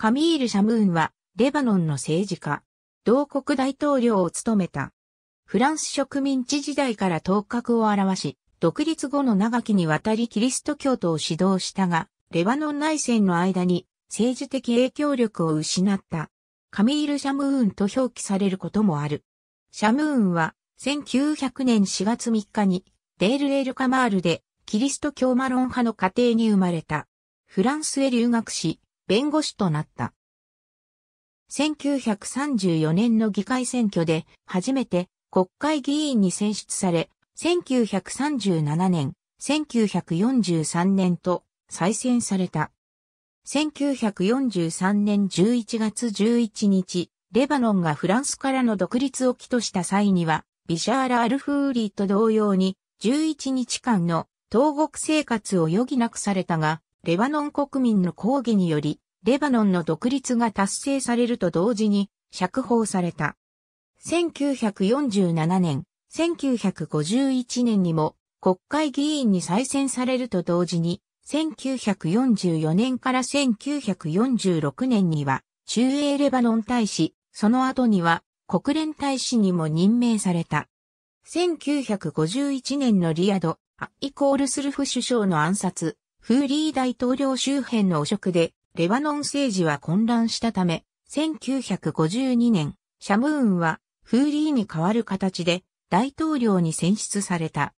カミール・シャムーンは、レバノンの政治家、同国大統領を務めた。フランス植民地時代から頭角を表し、独立後の長きにわたりキリスト教徒を指導したが、レバノン内戦の間に政治的影響力を失った。カミール・シャムーンと表記されることもある。シャムーンは1900年4月3日にデール・エル・カマールでキリスト教マロン派の家庭に生まれた。フランスへ留学し、弁護士となった。1934年の議会選挙で初めて国会議員に選出され、1937年、1943年と再選された。1943年11月11日、レバノンがフランスからの独立を起とした際には、ビシャーラ・アルフーリーと同様に、11日間の投獄生活を余儀なくされたが、レバノン国民の抗議により、レバノンの独立が達成されると同時に釈放された。1947年、1951年にも国会議員に再選されると同時に、1944年から1946年には中英レバノン大使、その後には国連大使にも任命された。1951年のリアド、イコールスルフ首相の暗殺、フーリー大統領周辺の汚職で、レバノン政治は混乱したため、1952年、シャムーンは、フーリーに代わる形で、大統領に選出された。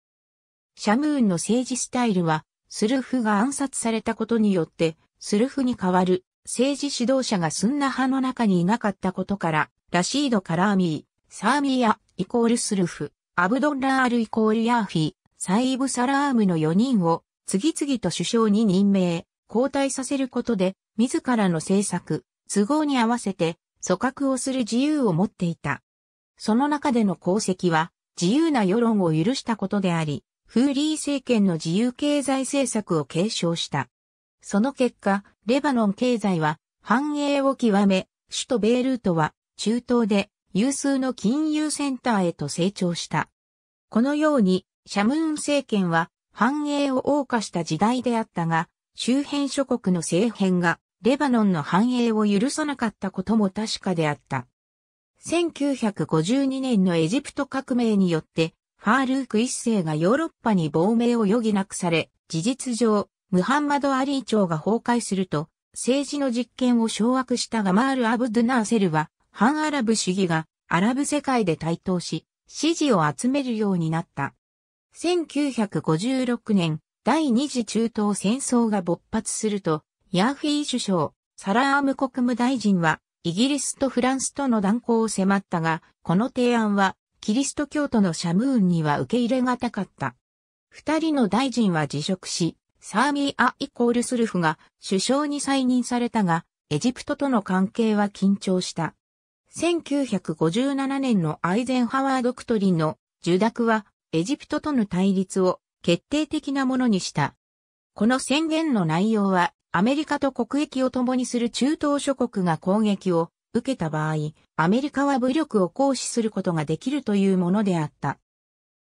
シャムーンの政治スタイルは、スルフが暗殺されたことによって、スルフに代わる政治指導者がスンナ派の中にいなかったことから、ラシード・カラーミー、サーミーア、イコールスルフ、アブドンラールイコールヤーフィー、サイーブ・サラームの4人を次々と首相に任命、交代させることで、自らの政策、都合に合わせて、組閣をする自由を持っていた。その中での功績は、自由な世論を許したことであり、フーリー政権の自由経済政策を継承した。その結果、レバノン経済は繁栄を極め、首都ベイルートは中東で有数の金融センターへと成長した。このように、シャムーン政権は繁栄を謳歌した時代であったが、周辺諸国の政変がレバノンの繁栄を許さなかったことも確かであった。1952年のエジプト革命によって、ファールーク一世がヨーロッパに亡命を余儀なくされ、事実上、ムハンマド・アリー朝が崩壊すると、政治の実権を掌握したガマール・アブドゥナーセルは、反アラブ主義がアラブ世界で台頭し、支持を集めるようになった。1956年、第二次中東戦争が勃発すると、ヤーフィー首相、サラーム国務大臣は、イギリスとフランスとの断交を迫ったが、この提案は、キリスト教徒のシャムーンには受け入れがたかった。二人の大臣は辞職し、サーミー・ア・イコール・スルフが首相に再任されたが、エジプトとの関係は緊張した。1957年のアイゼンハワードクトリンの受諾はエジプトとの対立を決定的なものにした。この宣言の内容は、アメリカと国益を共にする中東諸国が攻撃を受けた場合、アメリカは武力を行使することができるというものであった。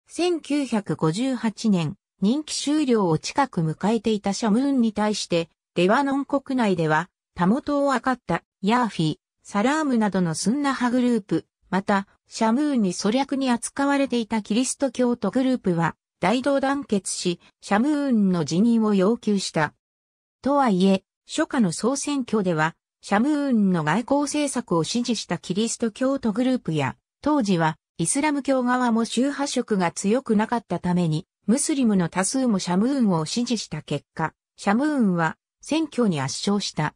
1958年、任期終了を近く迎えていたシャムーンに対して、レバノン国内では、たもとを分かった、ヤーフィー、サラームなどのスンナ派グループ、また、シャムーンに粗略に扱われていたキリスト教徒グループは、大同団結し、シャムーンの辞任を要求した。とはいえ、初夏の総選挙では、シャムーンの外交政策を支持したキリスト教徒グループや、当時はイスラム教側も宗派色が強くなかったために、ムスリムの多数もシャムーンを支持した結果、シャムーンは選挙に圧勝した。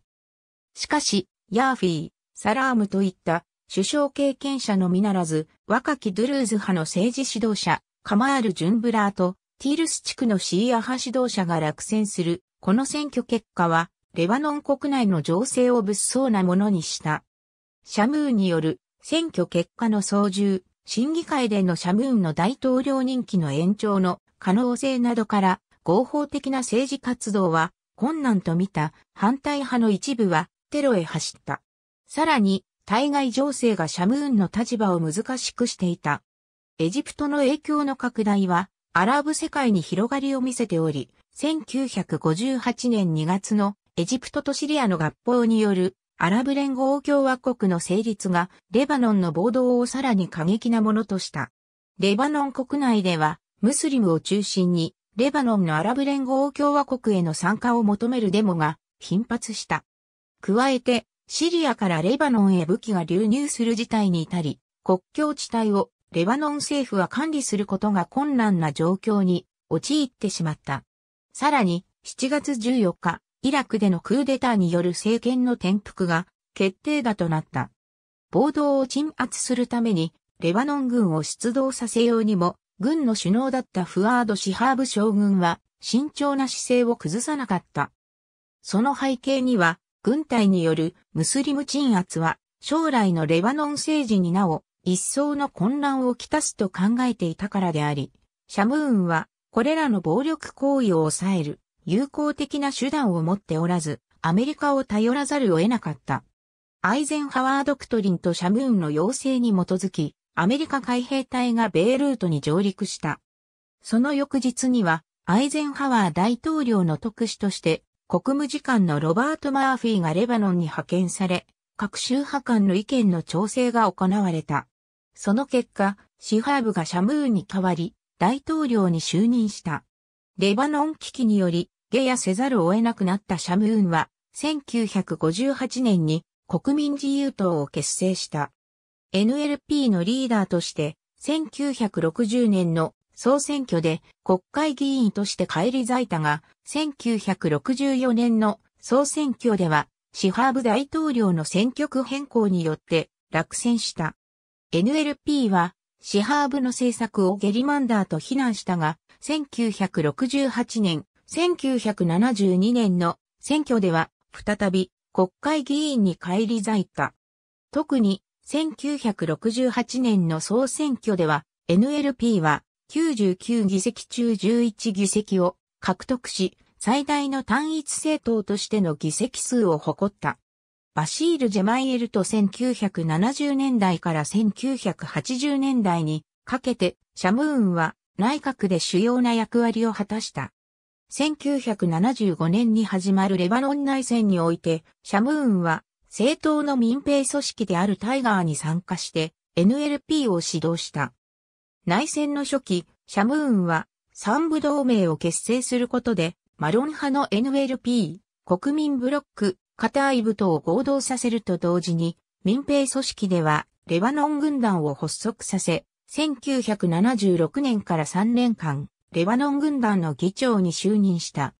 しかし、ヤーフィー、サラームといった首相経験者のみならず、若きドゥルーズ派の政治指導者、カマール・ジュンブラーと、ティールス地区のシーア派指導者が落選する、この選挙結果は、レバノン国内の情勢を物騒なものにした。シャムーンによる選挙結果の操縦、審議会でのシャムーンの大統領任期の延長の可能性などから、合法的な政治活動は困難と見た反対派の一部はテロへ走った。さらに、対外情勢がシャムーンの立場を難しくしていた。エジプトの影響の拡大は、アラブ世界に広がりを見せており、1958年2月のエジプトとシリアの合法によるアラブ連合共和国の成立がレバノンの暴動をさらに過激なものとした。レバノン国内ではムスリムを中心にレバノンのアラブ連合共和国への参加を求めるデモが頻発した。加えてシリアからレバノンへ武器が流入する事態に至り、国境地帯をレバノン政府は管理することが困難な状況に陥ってしまった。さらに、7月14日、イラクでのクーデターによる政権の転覆が決定打となった。暴動を鎮圧するために、レバノン軍を出動させようにも、軍の首脳だったフワード・シハーブ将軍は、慎重な姿勢を崩さなかった。その背景には、軍隊によるムスリム鎮圧は将来のレバノン政治になお一層の混乱をきたすと考えていたからであり、シャムーンはこれらの暴力行為を抑える有効的な手段を持っておらず、アメリカを頼らざるを得なかった。アイゼンハワードクトリンとシャムーンの要請に基づき、アメリカ海兵隊がベイルートに上陸した。その翌日には、アイゼンハワー大統領の特使として、国務次官のロバート・マーフィーがレバノンに派遣され、各宗派間の意見の調整が行われた。その結果、シハーブがシャムーンに代わり、大統領に就任した。レバノン危機により、下野せざるを得なくなったシャムーンは、1958年に国民自由党を結成した。NLP のリーダーとして、1960年の総選挙で国会議員として返り咲いたが、1964年の総選挙では、シハーブ大統領の選挙区変更によって落選した。NLP は、シハーブの政策をゲリマンダーと非難したが、1968年、1972年の選挙では、再び国会議員に返り咲いた。特に、1968年の総選挙では、NLP は99議席中11議席を獲得し、最大の単一政党としての議席数を誇った。バシール・ジェマイエルと1970年代から1980年代にかけてシャムーンは内閣で主要な役割を果たした。1975年に始まるレバノン内戦において、シャムーンは政党の民兵組織であるタイガーに参加して NLP を指導した。内戦の初期、シャムーンは三部同盟を結成することで、マロン派の NLP、国民ブロック、カタイ部とを合同させると同時に、民兵組織ではレバノン軍団を発足させ、1976年から3年間、レバノン軍団の議長に就任した。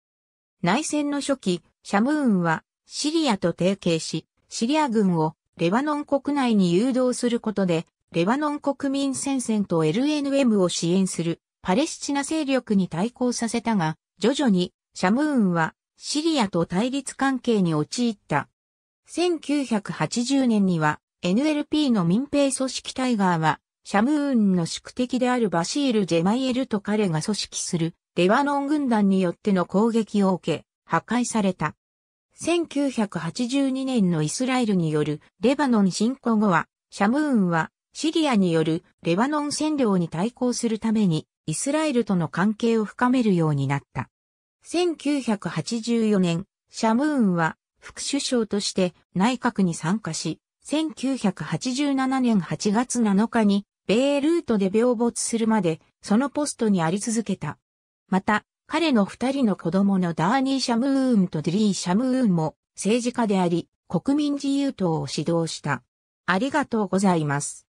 内戦の初期、シャムーンはシリアと提携し、シリア軍をレバノン国内に誘導することで、レバノン国民戦線と LNM を支援するパレスチナ勢力に対抗させたが、徐々にシャムーンはシリアと対立関係に陥った。1980年には NLP の民兵組織タイガーは、シャムーンの宿敵であるバシール・ジェマイエルと彼が組織するレバノン軍団によっての攻撃を受け、破壊された。1982年のイスラエルによるレバノン侵攻後は、シャムーンはシリアによるレバノン占領に対抗するためにイスラエルとの関係を深めるようになった。1984年、シャムーンは副首相として内閣に参加し、1987年8月7日にベールートで病没するまでそのポストにあり続けた。また、彼の二人の子供のダーニー・シャムーンとデリー・シャムーンも政治家であり、国民自由党を指導した。ありがとうございます。